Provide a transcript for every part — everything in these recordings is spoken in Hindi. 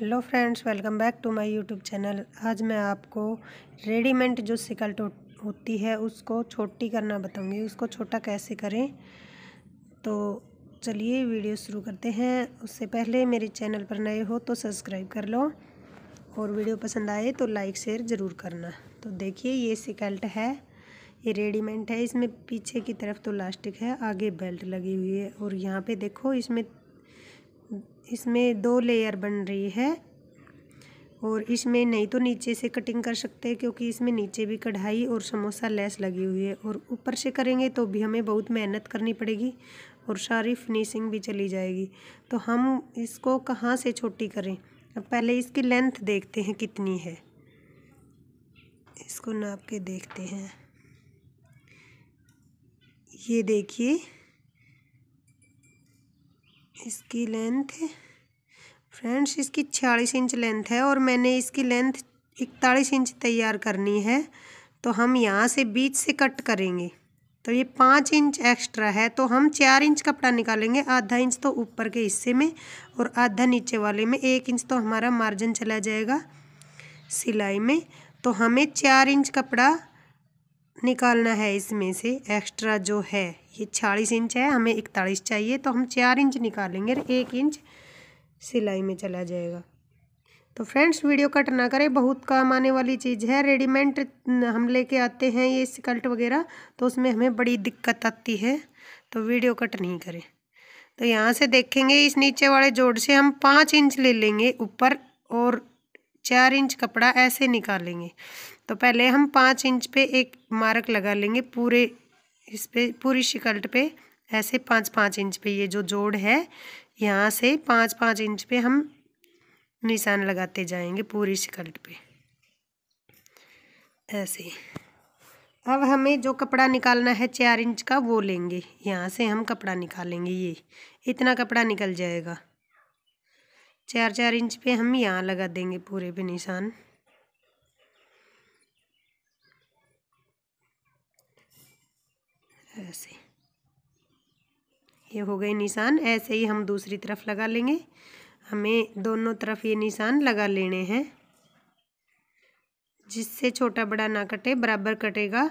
hello friends welcome back to my YouTube channel आज मैं आपको रेडीमेड जो सिकल होती है उसको छोटी करना बताऊंगी उसको छोटा कैसे करें तो चलिए वीडियो शुरू करते हैं उससे पहले मेरे चैनल पर नए हो तो सब्सक्राइब कर लो और वीडियो पसंद आए तो लाइक शेयर ज़रूर करना तो देखिए ये सिकल्ट है ये रेडीमेड है इसमें पीछे की तरफ तो लास्टिक है आगे बेल्ट लगी हुई है और यहाँ पे देखो इसमें इसमें दो लेयर बन रही है और इसमें नहीं तो नीचे से कटिंग कर सकते हैं क्योंकि इसमें नीचे भी कढ़ाई और समोसा लेस लगी हुई है और ऊपर से करेंगे तो भी हमें बहुत मेहनत करनी पड़ेगी और सारी फिनिशिंग भी चली जाएगी तो हम इसको कहाँ से छोटी करें अब पहले इसकी लेंथ देखते हैं कितनी है इसको नाप के देखते हैं ये देखिए इसकी लेंथ फ्रेंड्स इसकी छियालीस इंच लेंथ है और मैंने इसकी लेंथ इकतालीस इंच तैयार करनी है तो हम यहाँ से बीच से कट करेंगे तो ये पाँच इंच एक्स्ट्रा है तो हम चार इंच कपड़ा निकालेंगे आधा इंच तो ऊपर के हिस्से में और आधा नीचे वाले में एक इंच तो हमारा मार्जिन चला जाएगा सिलाई में तो हमें चार इंच कपड़ा निकालना है इसमें से एक्स्ट्रा जो है ये छियालीस इंच है हमें इकतालीस चाहिए तो हम चार इंच निकालेंगे एक इंच सिलाई में चला जाएगा तो फ्रेंड्स वीडियो कट ना करें बहुत काम आने वाली चीज़ है रेडीमेड हम लेके आते हैं ये स्कर्ट वगैरह तो उसमें हमें बड़ी दिक्कत आती है तो वीडियो कट नहीं करें तो यहाँ से देखेंगे इस नीचे वाले जोड़ से हम पाँच इंच ले लेंगे ऊपर और चार इंच कपड़ा ऐसे निकालेंगे तो पहले हम पाँच इंच पे एक मार्क लगा लेंगे पूरे इस पे पूरी शिकल्ट पे ऐसे पाँच पाँच इंच पे ये जो जोड़ है यहाँ से पाँच पाँच इंच पे हम निशान लगाते जाएंगे पूरी शिकल्ट पे ऐसे अब हमें जो कपड़ा निकालना है चार इंच का वो लेंगे यहाँ से हम कपड़ा निकालेंगे ये इतना कपड़ा निकल जाएगा चार चार इंच पे हम यहाँ लगा देंगे पूरे पे निशान से ये हो गए निशान ऐसे ही हम दूसरी तरफ लगा लेंगे हमें दोनों तरफ ये निशान लगा लेने हैं जिससे छोटा बड़ा ना कटे बराबर कटेगा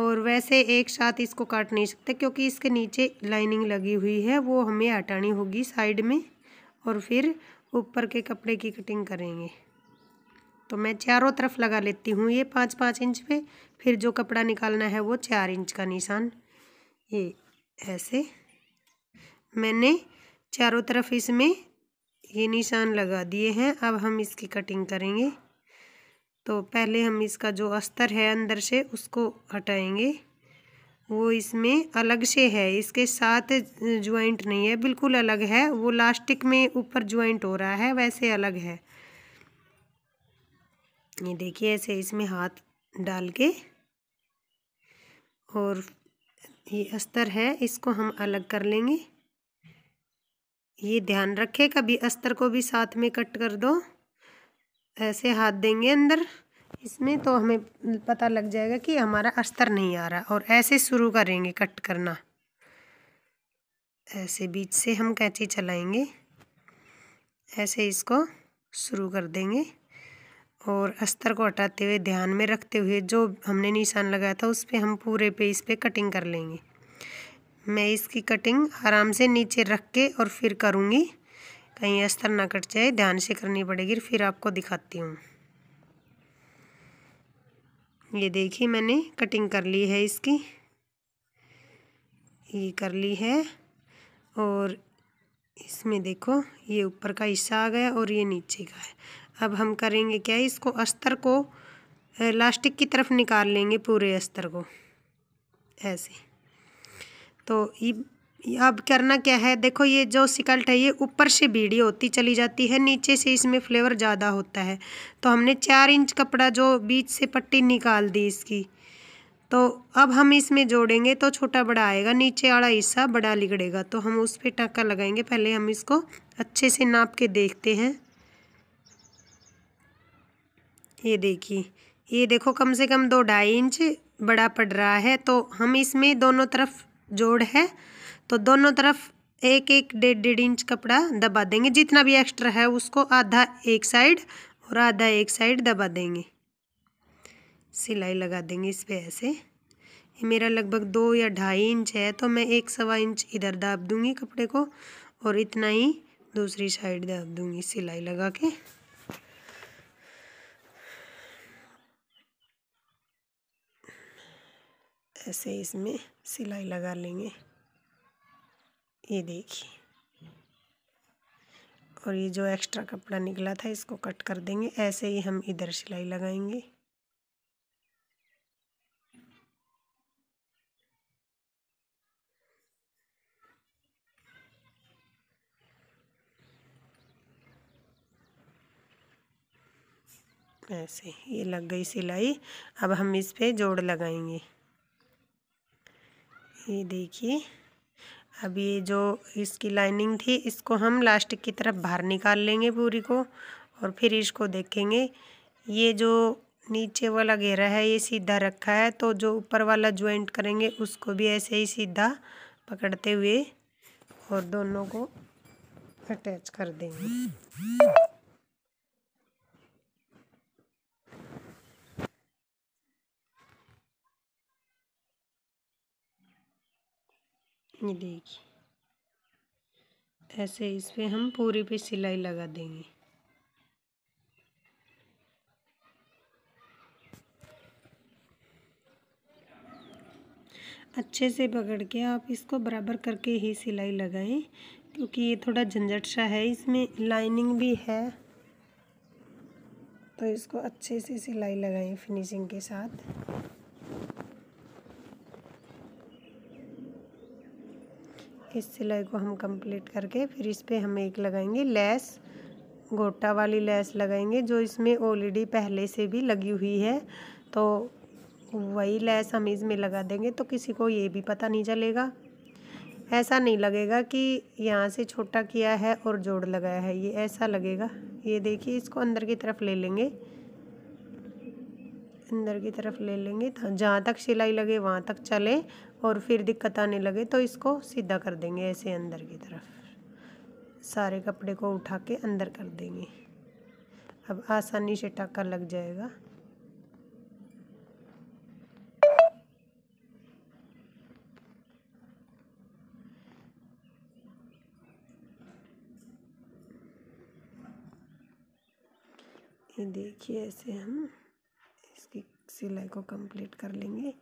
और वैसे एक साथ इसको काट नहीं सकते क्योंकि इसके नीचे लाइनिंग लगी हुई है वो हमें हटानी होगी साइड में और फिर ऊपर के कपड़े की कटिंग करेंगे तो मैं चारों तरफ लगा लेती हूँ ये पाँच पाँच इंच पे फिर जो कपड़ा निकालना है वो चार इंच का निशान ये ऐसे मैंने चारों तरफ इसमें ये निशान लगा दिए हैं अब हम इसकी कटिंग करेंगे तो पहले हम इसका जो अस्तर है अंदर से उसको हटाएंगे वो इसमें अलग से है इसके साथ ज्वाइंट नहीं है बिल्कुल अलग है वो लास्टिक में ऊपर ज्वाइंट हो रहा है वैसे अलग है ये देखिए ऐसे इसमें हाथ डाल के और ये अस्तर है इसको हम अलग कर लेंगे ये ध्यान रखें कभी अस्तर को भी साथ में कट कर दो ऐसे हाथ देंगे अंदर इसमें तो हमें पता लग जाएगा कि हमारा अस्तर नहीं आ रहा और ऐसे शुरू करेंगे कट करना ऐसे बीच से हम कैंची चलाएंगे ऐसे इसको शुरू कर देंगे और अस्तर को हटाते हुए ध्यान में रखते हुए जो हमने निशान लगाया था उस पर हम पूरे पे इस पर कटिंग कर लेंगे मैं इसकी कटिंग आराम से नीचे रख के और फिर करूँगी कहीं अस्तर ना कट जाए ध्यान से करनी पड़ेगी फिर आपको दिखाती हूँ ये देखिए मैंने कटिंग कर ली है इसकी ये कर ली है और इसमें देखो ये ऊपर का हिस्सा आ गया और ये नीचे का है अब हम करेंगे क्या इसको अस्तर को लास्टिक की तरफ निकाल लेंगे पूरे अस्तर को ऐसे तो अब करना क्या है देखो ये जो सिकल्ट है ये ऊपर से बीड़ी होती चली जाती है नीचे से इसमें फ्लेवर ज़्यादा होता है तो हमने चार इंच कपड़ा जो बीच से पट्टी निकाल दी इसकी तो अब हम इसमें जोड़ेंगे तो छोटा बड़ा आएगा नीचे वाला हिस्सा बड़ा लिगड़ेगा तो हम उस पर टाका लगाएंगे पहले हम इसको अच्छे से नाप के देखते हैं ये देखिए ये देखो कम से कम दो ढाई इंच बड़ा पड़ रहा है तो हम इसमें दोनों तरफ जोड़ है तो दोनों तरफ एक एक डेढ़ डेढ़ इंच कपड़ा दबा देंगे जितना भी एक्स्ट्रा है उसको आधा एक साइड और आधा एक साइड दबा देंगे सिलाई लगा देंगे इस पर ऐसे ये मेरा लगभग दो या ढाई इंच है तो मैं एक सवा इंच इधर दाब दूंगी कपड़े को और इतना ही दूसरी साइड दाब दूंगी सिलाई लगा के ऐसे इसमें सिलाई लगा लेंगे ये देखिए और ये जो एक्स्ट्रा कपड़ा निकला था इसको कट कर देंगे ऐसे ही हम इधर सिलाई लगाएंगे ऐसे ये लग गई सिलाई अब हम इस पे जोड़ लगाएंगे ये देखिए अब ये जो इसकी लाइनिंग थी इसको हम लास्ट की तरफ बाहर निकाल लेंगे पूरी को और फिर इसको देखेंगे ये जो नीचे वाला घेरा है ये सीधा रखा है तो जो ऊपर वाला ज्वाइंट करेंगे उसको भी ऐसे ही सीधा पकड़ते हुए और दोनों को अटैच कर देंगे ये देखिए ऐसे इस पर हम पूरी पे सिलाई लगा देंगे अच्छे से पकड़ के आप इसको बराबर करके ही सिलाई लगाएं क्योंकि ये थोड़ा झंझट सा है इसमें लाइनिंग भी है तो इसको अच्छे से सिलाई लगाएं फिनिशिंग के साथ इस सिलाई को हम कंप्लीट करके फिर इस पर हम एक लगाएंगे लेस गोटा वाली लेस लगाएंगे जो इसमें ऑलरेडी पहले से भी लगी हुई है तो वही लेस हम इसमें लगा देंगे तो किसी को ये भी पता नहीं चलेगा ऐसा नहीं लगेगा कि यहाँ से छोटा किया है और जोड़ लगाया है ये ऐसा लगेगा ये देखिए इसको अंदर की तरफ ले लेंगे अंदर की तरफ ले लेंगे जहाँ तक सिलाई लगे वहाँ तक चले और फिर दिक्कत आने लगे तो इसको सीधा कर देंगे ऐसे अंदर की तरफ सारे कपड़े को उठा के अंदर कर देंगे अब आसानी से टाका लग जाएगा ये देखिए ऐसे हम इसकी सिलाई को कंप्लीट कर लेंगे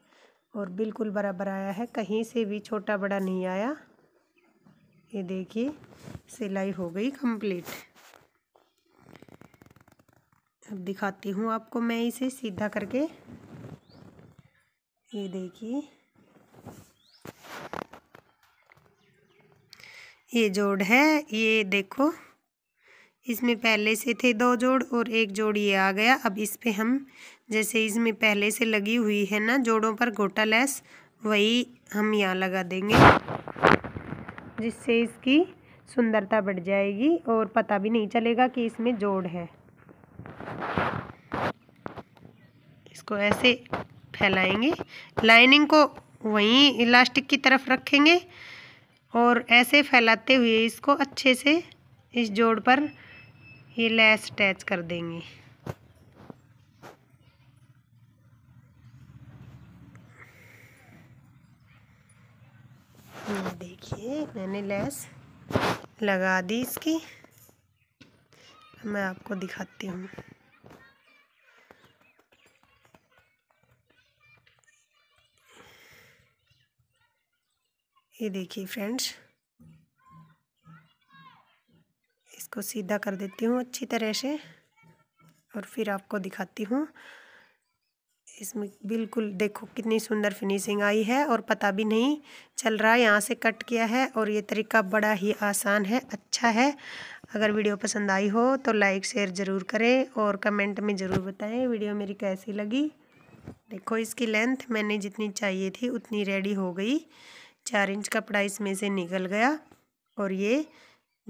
और बिल्कुल बराबर आया है कहीं से भी छोटा बड़ा नहीं आया ये देखिए सिलाई हो गई कंप्लीट अब दिखाती हूँ आपको मैं इसे सीधा करके ये देखिए ये जोड़ है ये देखो इसमें पहले से थे दो जोड़ और एक जोड़ ये आ गया अब इस पे हम जैसे इसमें पहले से लगी हुई है ना जोड़ों पर गोटा लेस वही हम यहाँ लगा देंगे जिससे इसकी सुंदरता बढ़ जाएगी और पता भी नहीं चलेगा कि इसमें जोड़ है इसको ऐसे फैलाएंगे लाइनिंग को वहीं इलास्टिक की तरफ रखेंगे और ऐसे फैलाते हुए इसको अच्छे से इस जोड़ पर ये लेस अटैच कर देंगे हम्म, देखिए मैंने लेस लगा दी इसकी मैं आपको दिखाती हूँ ये देखिए फ्रेंड्स इसको सीधा कर देती हूँ अच्छी तरह से और फिर आपको दिखाती हूँ इसमें बिल्कुल देखो कितनी सुंदर फिनिशिंग आई है और पता भी नहीं चल रहा है यहाँ से कट किया है और ये तरीका बड़ा ही आसान है अच्छा है अगर वीडियो पसंद आई हो तो लाइक शेयर ज़रूर करें और कमेंट में ज़रूर बताएं वीडियो मेरी कैसी लगी देखो इसकी लेंथ मैंने जितनी चाहिए थी उतनी रेडी हो गई चार इंच कपड़ा इसमें से निकल गया और ये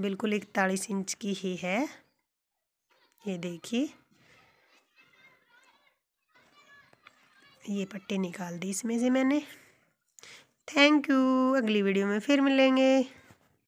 बिल्कुल इकतालीस इंच की ही है ये देखिए ये पट्टी निकाल दी इसमें से मैंने थैंक यू अगली वीडियो में फिर मिलेंगे